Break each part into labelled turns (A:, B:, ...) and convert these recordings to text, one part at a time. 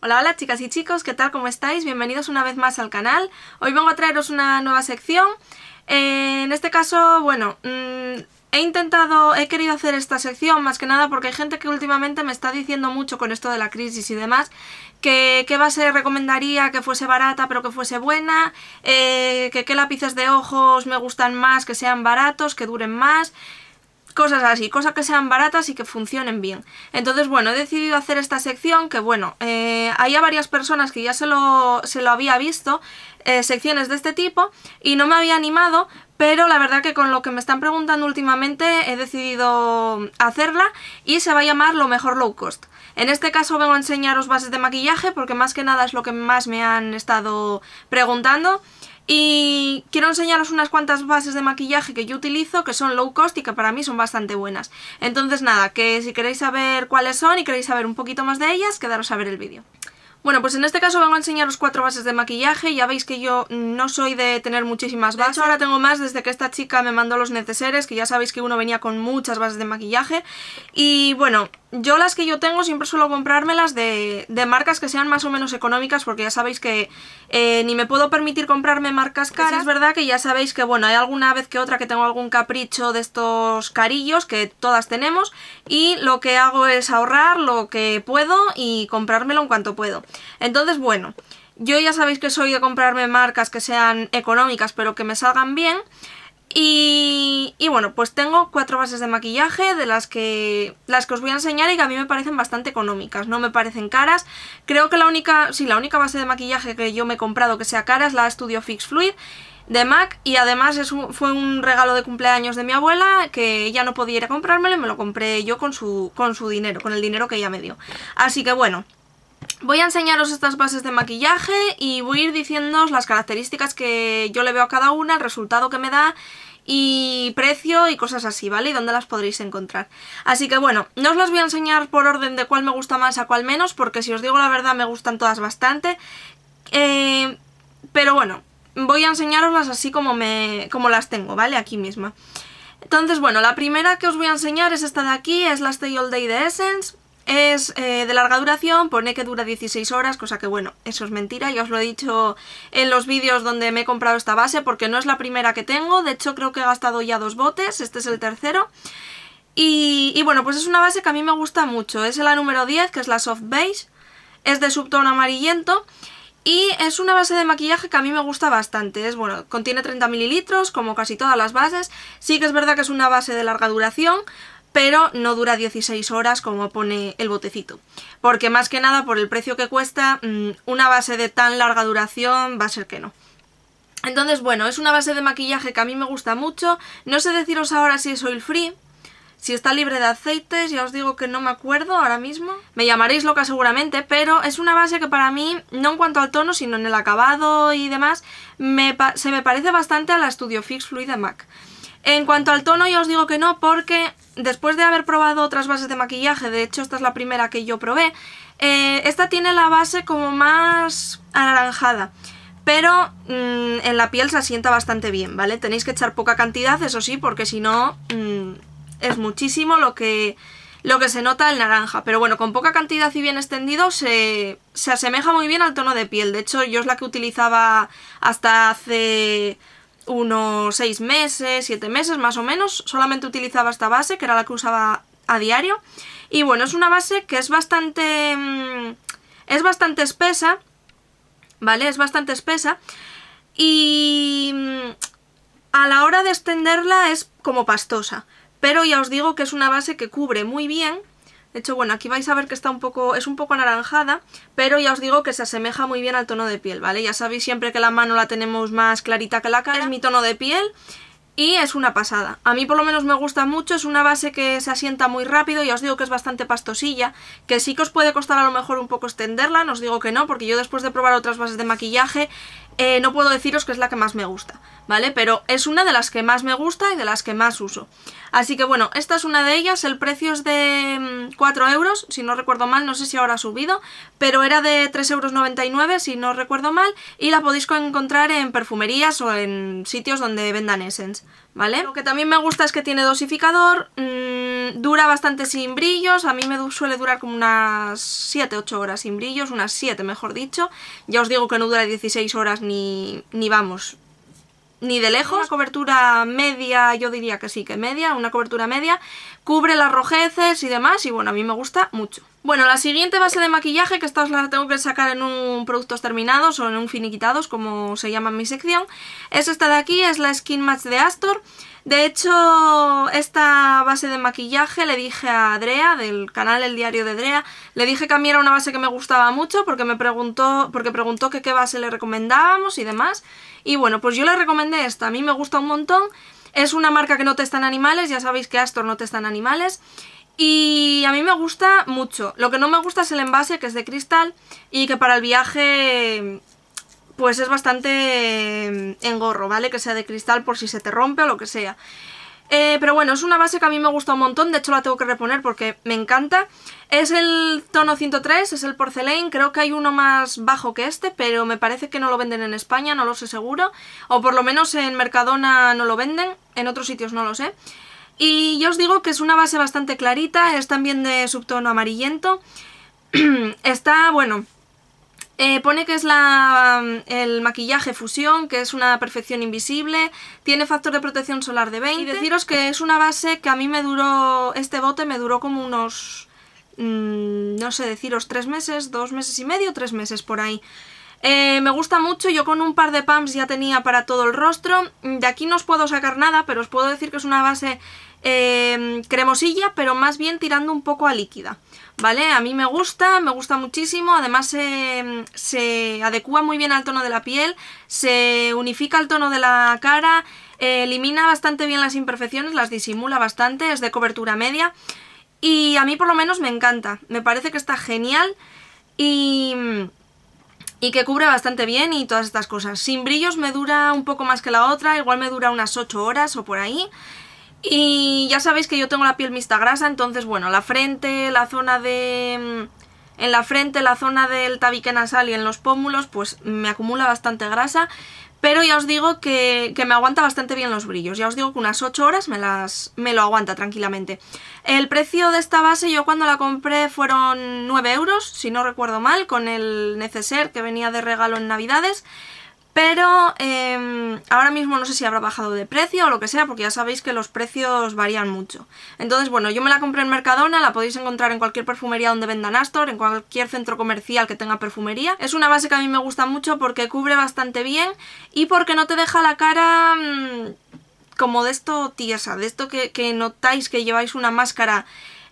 A: Hola, hola chicas y chicos, ¿qué tal? ¿Cómo estáis? Bienvenidos una vez más al canal. Hoy vengo a traeros una nueva sección. Eh, en este caso, bueno, mm, he intentado, he querido hacer esta sección más que nada porque hay gente que últimamente me está diciendo mucho con esto de la crisis y demás que qué base recomendaría que fuese barata pero que fuese buena, eh, que qué lápices de ojos me gustan más, que sean baratos, que duren más cosas así, cosas que sean baratas y que funcionen bien. Entonces, bueno, he decidido hacer esta sección que, bueno, eh, había varias personas que ya se lo, se lo había visto, eh, secciones de este tipo, y no me había animado, pero la verdad que con lo que me están preguntando últimamente he decidido hacerla y se va a llamar Lo Mejor Low Cost. En este caso vengo a enseñaros bases de maquillaje porque más que nada es lo que más me han estado preguntando. Y quiero enseñaros unas cuantas bases de maquillaje que yo utilizo, que son low cost y que para mí son bastante buenas. Entonces nada, que si queréis saber cuáles son y queréis saber un poquito más de ellas, quedaros a ver el vídeo. Bueno, pues en este caso vengo a enseñaros cuatro bases de maquillaje, ya veis que yo no soy de tener muchísimas bases, ahora tengo más desde que esta chica me mandó los neceseres, que ya sabéis que uno venía con muchas bases de maquillaje, y bueno, yo las que yo tengo siempre suelo comprármelas de, de marcas que sean más o menos económicas porque ya sabéis que eh, ni me puedo permitir comprarme marcas caras. es verdad que ya sabéis que bueno, hay alguna vez que otra que tengo algún capricho de estos carillos que todas tenemos y lo que hago es ahorrar lo que puedo y comprármelo en cuanto puedo. Entonces bueno, yo ya sabéis que soy de comprarme marcas que sean económicas pero que me salgan bien. Y, bueno, pues tengo cuatro bases de maquillaje de las que, las que os voy a enseñar y que a mí me parecen bastante económicas, no me parecen caras. Creo que la única, sí, la única base de maquillaje que yo me he comprado que sea cara es la Studio Fix Fluid de MAC y además fue un regalo de cumpleaños de mi abuela que ella no podía ir a comprármelo me lo compré yo con su, con su dinero, con el dinero que ella me dio. Así que bueno, Voy a enseñaros estas bases de maquillaje y voy a ir diciéndoos las características que yo le veo a cada una, el resultado que me da y precio y cosas así, ¿vale? Y dónde las podréis encontrar. Así que bueno, no os las voy a enseñar por orden de cuál me gusta más a cuál menos, porque si os digo la verdad me gustan todas bastante. Eh, pero bueno, voy a enseñaroslas así como, me, como las tengo, ¿vale? Aquí misma. Entonces, bueno, la primera que os voy a enseñar es esta de aquí, es la Stay All Day de Essence. Es eh, de larga duración, pone que dura 16 horas, cosa que bueno, eso es mentira, ya os lo he dicho en los vídeos donde me he comprado esta base porque no es la primera que tengo, de hecho creo que he gastado ya dos botes, este es el tercero. Y, bueno, pues es una base que a mí me gusta mucho, es la número 10, que es la Soft base es de subtono amarillento y es una base de maquillaje que a mí me gusta bastante. Es bueno, contiene 30 mililitros, como casi todas las bases. Sí que es verdad que es una base de larga duración, pero no dura 16 horas como pone el botecito. Porque más que nada por el precio que cuesta, mm, una base de tan larga duración va a ser que no. Entonces bueno, es una base de maquillaje que a mí me gusta mucho, no sé deciros ahora si es oil free, si está libre de aceites, ya os digo que no me acuerdo ahora mismo. Me llamaréis loca seguramente, pero es una base que para mí, no en cuanto al tono, sino en el acabado y demás, se me parece bastante a la Studio Fix Fluida MAC. En cuanto al tono ya os digo que no porque después de haber probado otras bases de maquillaje, de hecho esta es la primera que yo probé, eh, esta tiene la base como más anaranjada pero mm, en la piel se asienta bastante bien, ¿vale? Tenéis que echar poca cantidad, eso sí, porque si no mm, es muchísimo lo que, lo que se nota el naranja. Pero bueno, con poca cantidad y bien extendido se, se asemeja muy bien al tono de piel. De hecho, yo es la que utilizaba hasta hace unos 6 meses, 7 meses más o menos, solamente utilizaba esta base, que era la que usaba a diario. Y bueno, es una base que es bastante... Mm, es bastante espesa, ¿vale? Es bastante espesa y mm, a la hora de extenderla es como pastosa. Pero ya os digo que es una base que cubre muy bien de hecho, bueno, aquí vais a ver que está un poco, es un poco anaranjada, pero ya os digo que se asemeja muy bien al tono de piel, ¿vale? Ya sabéis siempre que la mano la tenemos más clarita que la cara, es mi tono de piel y es una pasada. A mí por lo menos me gusta mucho, es una base que se asienta muy rápido, y os digo que es bastante pastosilla, que sí que os puede costar a lo mejor un poco extenderla, no os digo que no, porque yo después de probar otras bases de maquillaje eh, no puedo deciros que es la que más me gusta, ¿vale? Pero es una de las que más me gusta y de las que más uso. Así que bueno, esta es una de ellas, el precio es de 4 mm, euros, si no recuerdo mal, no sé si ahora ha subido, pero era de 3,99 euros, si no recuerdo mal, y la podéis encontrar en perfumerías o en sitios donde vendan Essence, ¿vale? Lo que también me gusta es que tiene dosificador... Mm, dura bastante sin brillos, a mí me suele durar como unas 7-8 horas sin brillos, unas 7 mejor dicho. Ya os digo que no dura 16 horas ni, ni vamos, ni de lejos. Una cobertura media, yo diría que sí, que media, una cobertura media, cubre las rojeces y demás, y bueno, a mí me gusta mucho. Bueno, la siguiente base de maquillaje, que esta os la tengo que sacar en un productos terminados o en un finiquitados, como se llama en mi sección, es esta de aquí, es la Skin Match de Astor. De hecho, esta base de maquillaje le dije a Drea, del canal El Diario de Drea, le dije que a mí era una base que me gustaba mucho porque me preguntó, porque preguntó que qué base le recomendábamos y demás. Y bueno, pues yo le recomendé esta, a mí me gusta un montón. Es una marca que no en animales, ya sabéis que Astor no testan animales. Y a mí me gusta mucho. Lo que no me gusta es el envase, que es de cristal, y que para el viaje pues es bastante mm, engorro, ¿vale? Que sea de cristal por si se te rompe o lo que sea. Eh, pero bueno, es una base que a mí me gusta un montón, de hecho la tengo que reponer porque me encanta. Es el tono 103, es el Porcelain, creo que hay uno más bajo que este, pero me parece que no lo venden en España, no lo sé seguro. O por lo menos en Mercadona no lo venden, en otros sitios no lo sé. Y yo os digo que es una base bastante clarita, es también de subtono amarillento. Está, bueno, eh, pone que es la, mm, el maquillaje fusión, que es una perfección invisible, tiene factor de protección solar de 20. Y deciros que pues es una base que a mí me duró, este bote me duró como unos, mm, no sé deciros, tres meses, dos meses y medio, tres meses por ahí. Eh, me gusta mucho, yo con un par de pumps ya tenía para todo el rostro. De aquí no os puedo sacar nada, pero os puedo decir que es una base em, cremosilla, pero más bien tirando un poco a líquida. ¿Vale? A mí me gusta, me gusta muchísimo, además se adecua muy bien al tono de la piel, se unifica el tono de la cara, elimina bastante bien las imperfecciones, las disimula bastante, es de cobertura media y a mí por lo menos me encanta, me parece que está genial y y que cubre bastante bien y todas estas cosas. Sin brillos me dura un poco más que la otra, igual me dura unas 8 horas o por ahí. Y ya sabéis que yo tengo la piel mixta grasa, entonces bueno, la frente, la zona de... Mm, en la frente, la zona del tabique nasal y en los pómulos, pues me acumula bastante grasa, pero ya os digo que, me aguanta bastante bien los brillos. Ya os digo que unas 8 horas me, las, me lo aguanta tranquilamente. El precio de esta base yo cuando la compré fueron 9 euros, si no recuerdo mal, con el neceser que venía de regalo en navidades. Pero em, ahora mismo no sé si habrá bajado de precio o lo que sea, porque ya sabéis que los precios varían mucho. Entonces, bueno, yo me la compré en Mercadona, la podéis encontrar en cualquier perfumería donde vendan Astor, en cualquier centro comercial que tenga perfumería. Es una base que a mí me gusta mucho porque cubre bastante bien y porque no te deja la cara... Mm, como de esto tiesa, de esto que notáis que lleváis una máscara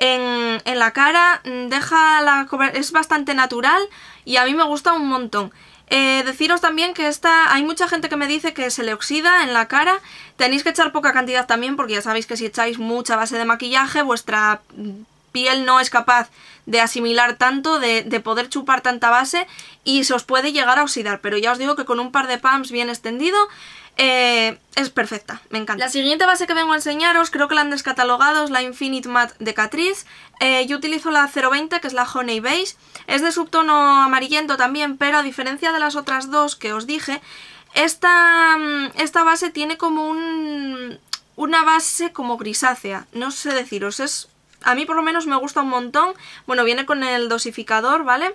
A: en, la cara, mm, deja la es bastante natural y a mí me gusta un montón. Eh, deciros también que esta, hay mucha gente que me dice que se le oxida en la cara, tenéis que echar poca cantidad también porque ya sabéis que si echáis mucha base de maquillaje vuestra mm, piel no es capaz de asimilar tanto, de, de, poder chupar tanta base y se os puede llegar a oxidar, pero ya os digo que con un par de pumps bien extendido eh, es perfecta, me encanta. La siguiente base que vengo a enseñaros, creo que la han descatalogado, es la Infinite Matte de Catrice. Eh, yo utilizo la 020, que es la Honey Base, Es de subtono amarillento también, pero a diferencia de las otras dos que os dije, esta, mm, esta base tiene como un, una base como grisácea. No sé deciros, A mí por lo menos me gusta un montón. Bueno, viene con el dosificador, ¿vale?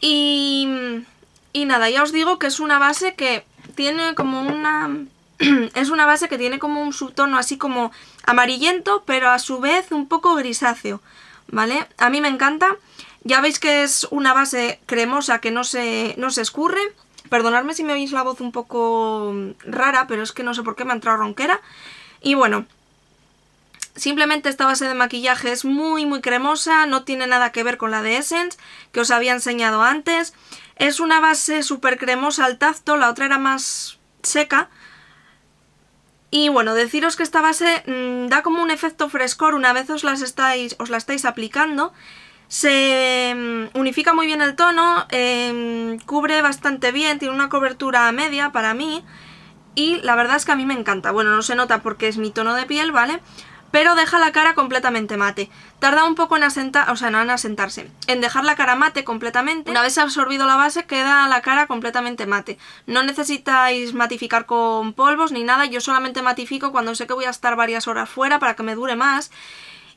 A: Y... Y nada, ya os digo que es una base que tiene como una... es una base que tiene como un subtono así como amarillento, pero a su vez un poco grisáceo, ¿vale? A mí me encanta. Ya veis que es una base cremosa que no se, no se escurre. Perdonadme si me oís la voz un poco rara, pero es que no sé por qué me ha entrado ronquera. Y bueno, Simplemente esta base de maquillaje es muy muy cremosa, no tiene nada que ver con la de Essence que os había enseñado antes. Es una base súper cremosa al tacto, la otra era más seca. Y bueno, deciros que esta base mm, da como un efecto frescor una vez os, estáis, os la estáis aplicando. Se mm, unifica muy bien el tono, em, cubre bastante bien, tiene una cobertura media para mí y la verdad es que a mí me encanta. Bueno, no se nota porque es mi tono de piel, ¿vale? vale pero deja la cara completamente mate. Tarda un poco en asentar, o sea, no en asentarse, en dejar la cara mate completamente. Una vez absorbido la base queda la cara completamente mate. No necesitáis matificar con polvos ni nada, yo solamente matifico cuando sé que voy a estar varias horas fuera para que me dure más.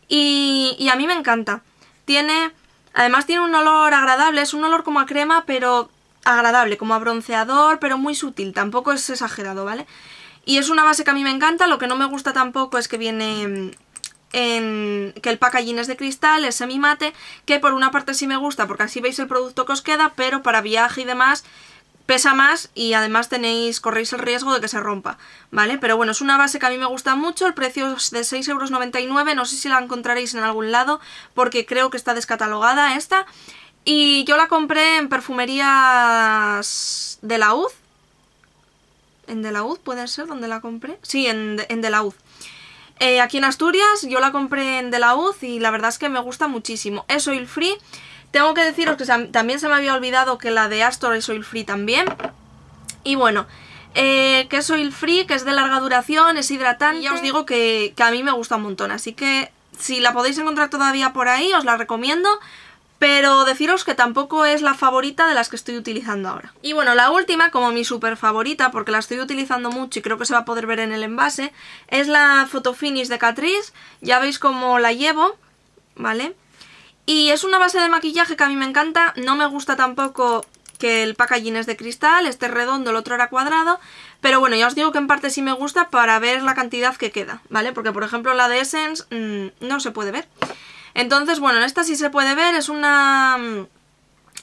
A: Y, a mí me encanta. Tiene, además tiene un olor agradable, es un olor como a crema, pero agradable, como a bronceador, pero muy sutil, tampoco es exagerado, ¿vale? vale y es una base que a mí me encanta, lo que no me gusta tampoco es que viene en que el packaging es de cristal, es semi mate, que por una parte sí me gusta porque así veis el producto que os queda, pero para viaje y demás pesa más y además tenéis, corréis el riesgo de que se rompa, ¿vale? Pero bueno, es una base que a mí me gusta mucho, el precio es de 6,99€, no sé si la encontraréis en algún lado porque creo que está descatalogada esta y yo la compré en perfumerías de la UZ ¿En De La Uz, puede ser donde la compré? Sí, en, en La Eh, aquí en Asturias yo la compré en De La Uz y la verdad es que me gusta muchísimo. Es oil free. Tengo que deciros que también se me había olvidado que la de Astor es oil free también. Y bueno, eh, que es oil free, que es de larga duración, es hidratante. ya os digo que, que a mí me gusta un montón, así que si la podéis encontrar todavía por ahí, os la recomiendo pero deciros que tampoco es la favorita de las que estoy utilizando ahora. Y bueno, la última, como mi super favorita, porque la estoy utilizando mucho y creo que se va a poder ver en el envase, es la Photo Finish de Catrice, ya veis cómo la llevo, ¿vale? Y es una base de maquillaje que a mí me encanta, no me gusta tampoco que el packaging es de cristal, este redondo, el otro era cuadrado, pero bueno, ya os digo que en parte sí me gusta para ver la cantidad que queda, ¿vale? Porque por ejemplo la de Essence mm, no se puede ver. Entonces, bueno, esta sí se puede ver, es una... Mm,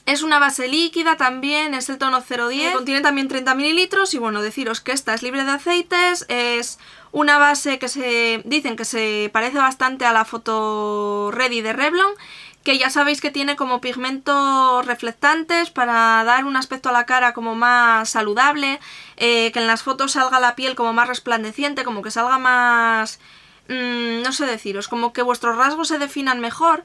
A: es una base líquida también, es el tono 010, eh, contiene también 30 mililitros y bueno, deciros que esta es libre de aceites, es una base que se dicen que se parece bastante a la foto Ready de Revlon que ya sabéis que tiene como pigmentos reflectantes para dar un aspecto a la cara como más saludable, eh, que en las fotos salga la piel como más resplandeciente, como que salga más Mm, no sé deciros, como que vuestros rasgos se definan mejor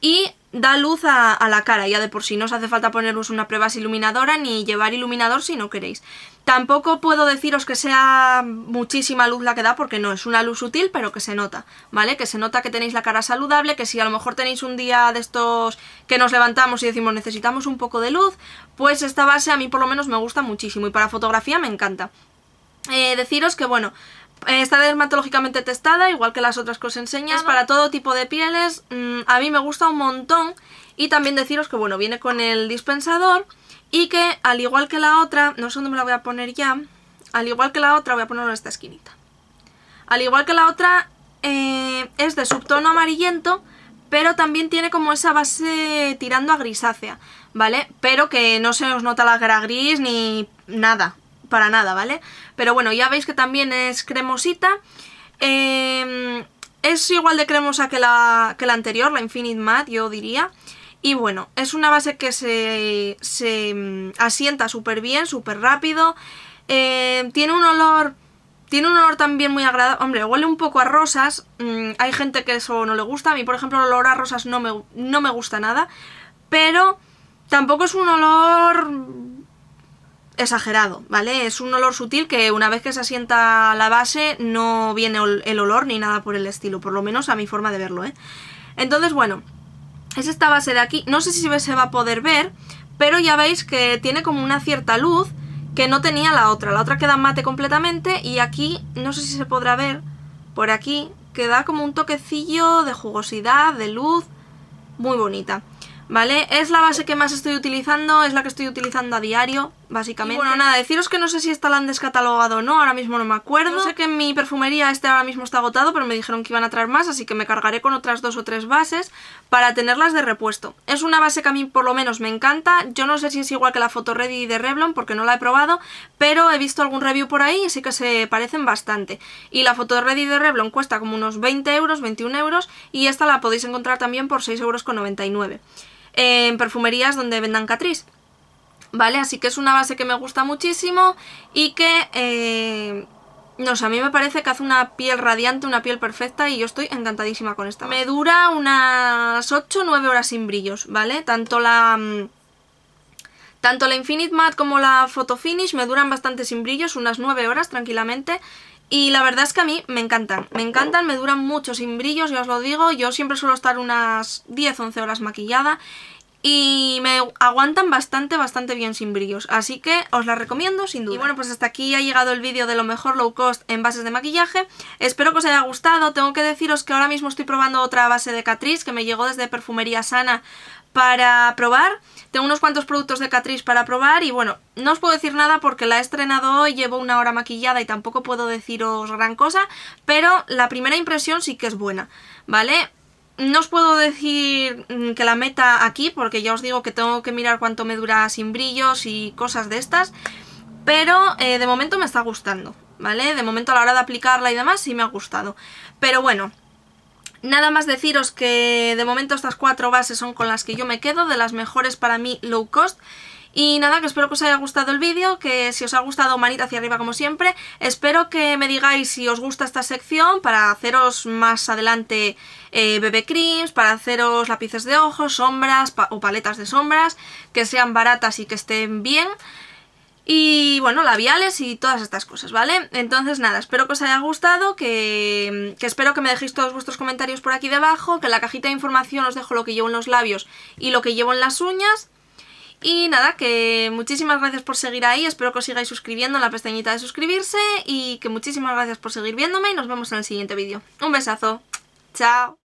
A: y da luz a, la cara, ya de por sí no os hace falta poneros una prueba iluminadora ni llevar iluminador si no queréis. Tampoco puedo deciros que sea muchísima luz la que da porque no, es una luz sutil pero que se nota, ¿vale? Que se nota que tenéis la cara saludable, que si a lo mejor tenéis un día de estos que nos levantamos y decimos necesitamos un poco de luz, pues esta base a mí por lo menos me gusta muchísimo y para fotografía me encanta. Eh, deciros que bueno, eh, está dermatológicamente testada, igual que las otras que os enseñas, para todo tipo de pieles. Mm, a mí me gusta un montón. Y también deciros que, bueno, viene con el dispensador y que, al igual que la otra, no sé dónde me la voy a poner ya, al igual que la otra, voy a ponerlo en esta esquinita. Al igual que la otra, eh, es de subtono amarillento, pero también tiene como esa base tirando a grisácea, ¿vale? Pero que no se os nota la cara gris ni nada, para nada, ¿vale? Pero bueno, ya veis que también es cremosita. Em, es igual de cremosa que la, que la anterior, la Infinite Matte, yo diría. Y bueno, es una base que se, se em, asienta súper bien, súper rápido. Em, tiene un olor... Tiene un olor también muy agradable. Hombre, huele un poco a rosas. Mm, hay gente que eso no le gusta. A mí, por ejemplo, el olor a rosas no no me gusta nada. Pero tampoco es un olor exagerado, ¿vale? Es un olor sutil que una vez que se asienta la base no viene el olor ni nada por el estilo, por lo menos a mi forma de verlo, ¿eh? Entonces, bueno, es esta base de aquí, no sé si se va a poder ver, pero ya veis que tiene como una cierta luz que no tenía la otra, la otra queda mate completamente y aquí, no sé si se podrá ver, por aquí queda como un toquecillo de jugosidad, de luz, muy bonita. ¿Vale? Es la base que más estoy utilizando, es la que estoy utilizando a diario, básicamente. bueno, nada, deciros que no sé si esta la han descatalogado o no, ahora mismo no me acuerdo. sé que en mi perfumería este ahora mismo está agotado, pero me dijeron que iban a traer más, así que me cargaré con otras dos o tres bases para tenerlas de repuesto. Es una base que a mí por lo menos me encanta, yo no sé si es igual que la Ready de Revlon porque no la he probado, pero he visto algún review por ahí y sí que se parecen bastante. Y la Ready de Revlon cuesta como unos 20 euros, 21 euros, y esta la podéis encontrar también por 6,99 euros en perfumerías donde vendan Catrice. ¿vale? Así que es una base que me gusta muchísimo y que, eh, no sé, a mí me parece que hace una piel radiante, una piel perfecta y yo estoy encantadísima con esta. Me dura unas 8 9 horas sin brillos, ¿vale? Tanto la... Mm, tanto la Infinite Matte como la Photo Finish me duran bastante sin brillos, unas 9 horas tranquilamente. Y la verdad es que a mí me encantan, me encantan, me duran mucho sin brillos, ya os lo digo. Yo siempre suelo estar unas 10-11 horas maquillada y me aguantan bastante, bastante bien sin brillos, así que os la recomiendo sin duda. Y bueno, pues hasta aquí ha llegado el vídeo de lo mejor low cost en bases de maquillaje, espero que os haya gustado, tengo que deciros que ahora mismo estoy probando otra base de Catrice que me llegó desde Perfumería Sana para probar, tengo unos cuantos productos de Catrice para probar y bueno, no os puedo decir nada porque la he estrenado hoy, llevo una hora maquillada y tampoco puedo deciros gran cosa, pero la primera impresión sí que es buena, ¿vale? No os puedo decir mm, que la meta aquí, porque ya os digo que tengo que mirar cuánto me dura sin brillos y cosas de estas, pero eh, de momento me está gustando, ¿vale? De momento a la hora de aplicarla y demás sí me ha gustado. Pero bueno, Nada más deciros que de momento estas cuatro bases son con las que yo me quedo, de las mejores para mí low cost y nada, que espero que os haya gustado el vídeo, que si os ha gustado manita hacia arriba como siempre. Espero que me digáis si os gusta esta sección para haceros más adelante eh, bebé creams, para haceros lápices de ojos, sombras o paletas de sombras, que sean baratas y que estén bien. Y bueno, labiales y todas estas cosas, ¿vale? Entonces nada, espero que os haya gustado, que, que, espero que me dejéis todos vuestros comentarios por aquí debajo, que en la cajita de información os dejo lo que llevo en los labios y lo que llevo en las uñas. Y nada, que muchísimas gracias por seguir ahí, espero que os sigáis suscribiendo en la pestañita de suscribirse y que muchísimas gracias por seguir viéndome y nos vemos en el siguiente vídeo. Un besazo, chao.